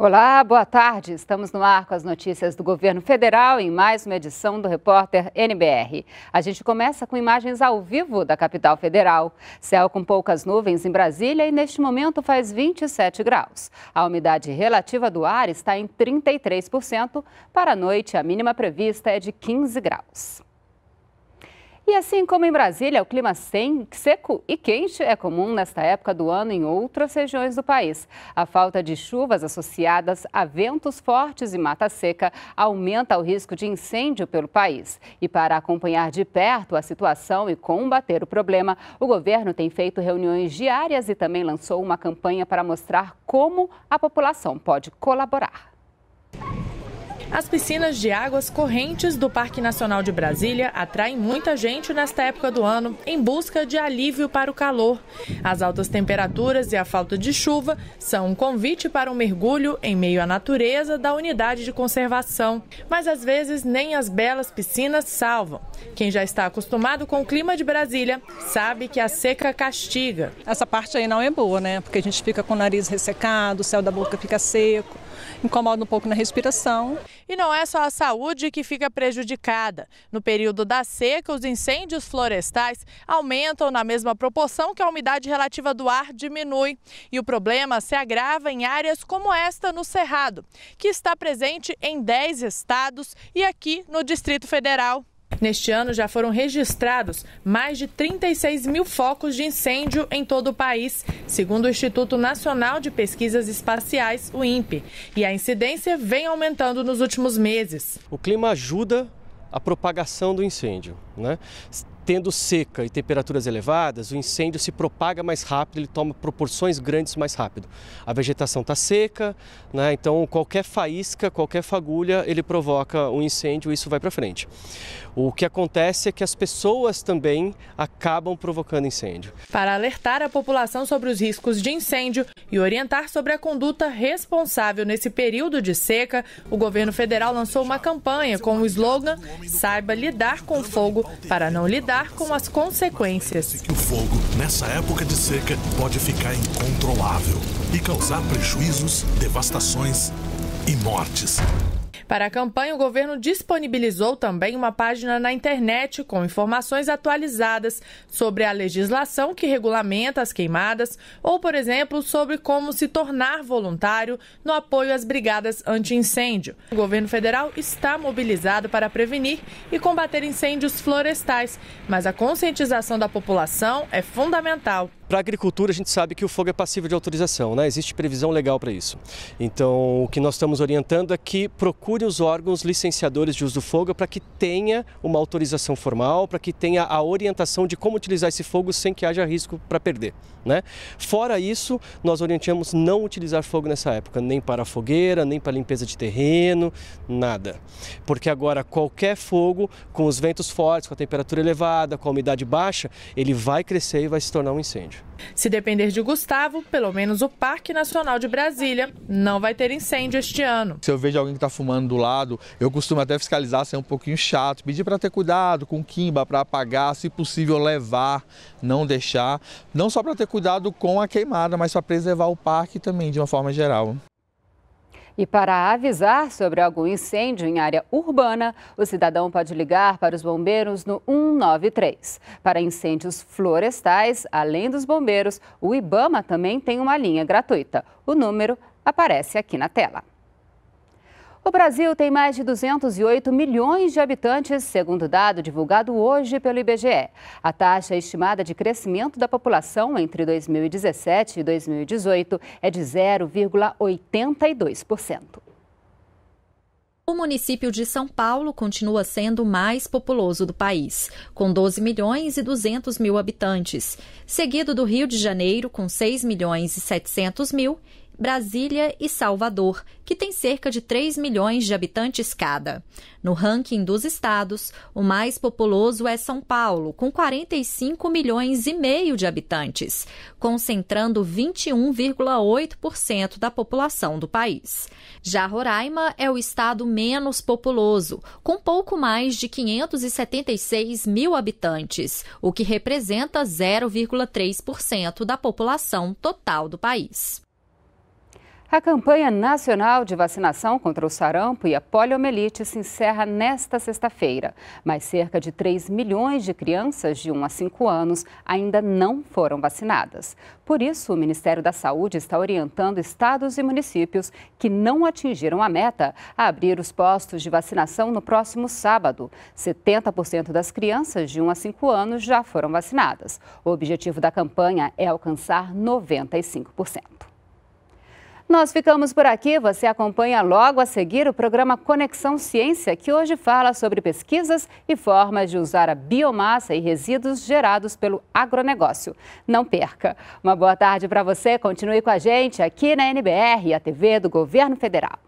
Olá, boa tarde. Estamos no ar com as notícias do governo federal em mais uma edição do Repórter NBR. A gente começa com imagens ao vivo da capital federal. Céu com poucas nuvens em Brasília e neste momento faz 27 graus. A umidade relativa do ar está em 33%. Para a noite, a mínima prevista é de 15 graus. E assim como em Brasília, o clima sem, seco e quente é comum nesta época do ano em outras regiões do país. A falta de chuvas associadas a ventos fortes e mata seca aumenta o risco de incêndio pelo país. E para acompanhar de perto a situação e combater o problema, o governo tem feito reuniões diárias e também lançou uma campanha para mostrar como a população pode colaborar. As piscinas de águas correntes do Parque Nacional de Brasília atraem muita gente nesta época do ano em busca de alívio para o calor. As altas temperaturas e a falta de chuva são um convite para um mergulho em meio à natureza da unidade de conservação. Mas às vezes nem as belas piscinas salvam. Quem já está acostumado com o clima de Brasília sabe que a seca castiga. Essa parte aí não é boa, né? Porque a gente fica com o nariz ressecado, o céu da boca fica seco incomoda um pouco na respiração. E não é só a saúde que fica prejudicada. No período da seca, os incêndios florestais aumentam na mesma proporção que a umidade relativa do ar diminui. E o problema se agrava em áreas como esta no Cerrado, que está presente em 10 estados e aqui no Distrito Federal. Neste ano já foram registrados mais de 36 mil focos de incêndio em todo o país, segundo o Instituto Nacional de Pesquisas Espaciais, o INPE. E a incidência vem aumentando nos últimos meses. O clima ajuda a propagação do incêndio. Né? tendo seca e temperaturas elevadas, o incêndio se propaga mais rápido, ele toma proporções grandes mais rápido. A vegetação está seca, né? então qualquer faísca, qualquer fagulha, ele provoca um incêndio e isso vai para frente. O que acontece é que as pessoas também acabam provocando incêndio. Para alertar a população sobre os riscos de incêndio e orientar sobre a conduta responsável nesse período de seca, o governo federal lançou uma campanha com o slogan Saiba lidar com fogo para não lidar lidar com as consequências. Que o fogo, nessa época de seca, pode ficar incontrolável e causar prejuízos, devastações e mortes. Para a campanha, o governo disponibilizou também uma página na internet com informações atualizadas sobre a legislação que regulamenta as queimadas ou, por exemplo, sobre como se tornar voluntário no apoio às brigadas anti-incêndio. O governo federal está mobilizado para prevenir e combater incêndios florestais, mas a conscientização da população é fundamental. Para a agricultura, a gente sabe que o fogo é passível de autorização, né? existe previsão legal para isso. Então, o que nós estamos orientando é que procure os órgãos licenciadores de uso do fogo para que tenha uma autorização formal, para que tenha a orientação de como utilizar esse fogo sem que haja risco para perder. Né? Fora isso, nós orientamos não utilizar fogo nessa época, nem para fogueira, nem para limpeza de terreno, nada. Porque agora qualquer fogo, com os ventos fortes, com a temperatura elevada, com a umidade baixa, ele vai crescer e vai se tornar um incêndio incêndio. Se depender de Gustavo, pelo menos o Parque Nacional de Brasília não vai ter incêndio este ano. Se eu vejo alguém que está fumando do lado, eu costumo até fiscalizar, ser um pouquinho chato, pedir para ter cuidado com quimba, para apagar, se possível levar, não deixar. Não só para ter cuidado com a queimada, mas para preservar o parque também, de uma forma geral. E para avisar sobre algum incêndio em área urbana, o cidadão pode ligar para os bombeiros no 193. Para incêndios florestais, além dos bombeiros, o IBAMA também tem uma linha gratuita. O número aparece aqui na tela. O Brasil tem mais de 208 milhões de habitantes, segundo dado divulgado hoje pelo IBGE. A taxa estimada de crescimento da população entre 2017 e 2018 é de 0,82%. O município de São Paulo continua sendo o mais populoso do país, com 12 milhões e 200 mil habitantes, seguido do Rio de Janeiro, com 6 milhões e 700 mil, Brasília e Salvador, que tem cerca de 3 milhões de habitantes cada. No ranking dos estados, o mais populoso é São Paulo, com 45 milhões e meio de habitantes, concentrando 21,8% da população do país. Já Roraima é o estado menos populoso, com pouco mais de 576 mil habitantes, o que representa 0,3% da população total do país. A campanha nacional de vacinação contra o sarampo e a poliomielite se encerra nesta sexta-feira, mas cerca de 3 milhões de crianças de 1 a 5 anos ainda não foram vacinadas. Por isso, o Ministério da Saúde está orientando estados e municípios que não atingiram a meta a abrir os postos de vacinação no próximo sábado. 70% das crianças de 1 a 5 anos já foram vacinadas. O objetivo da campanha é alcançar 95%. Nós ficamos por aqui. Você acompanha logo a seguir o programa Conexão Ciência, que hoje fala sobre pesquisas e formas de usar a biomassa e resíduos gerados pelo agronegócio. Não perca. Uma boa tarde para você. Continue com a gente aqui na NBR, a TV do Governo Federal.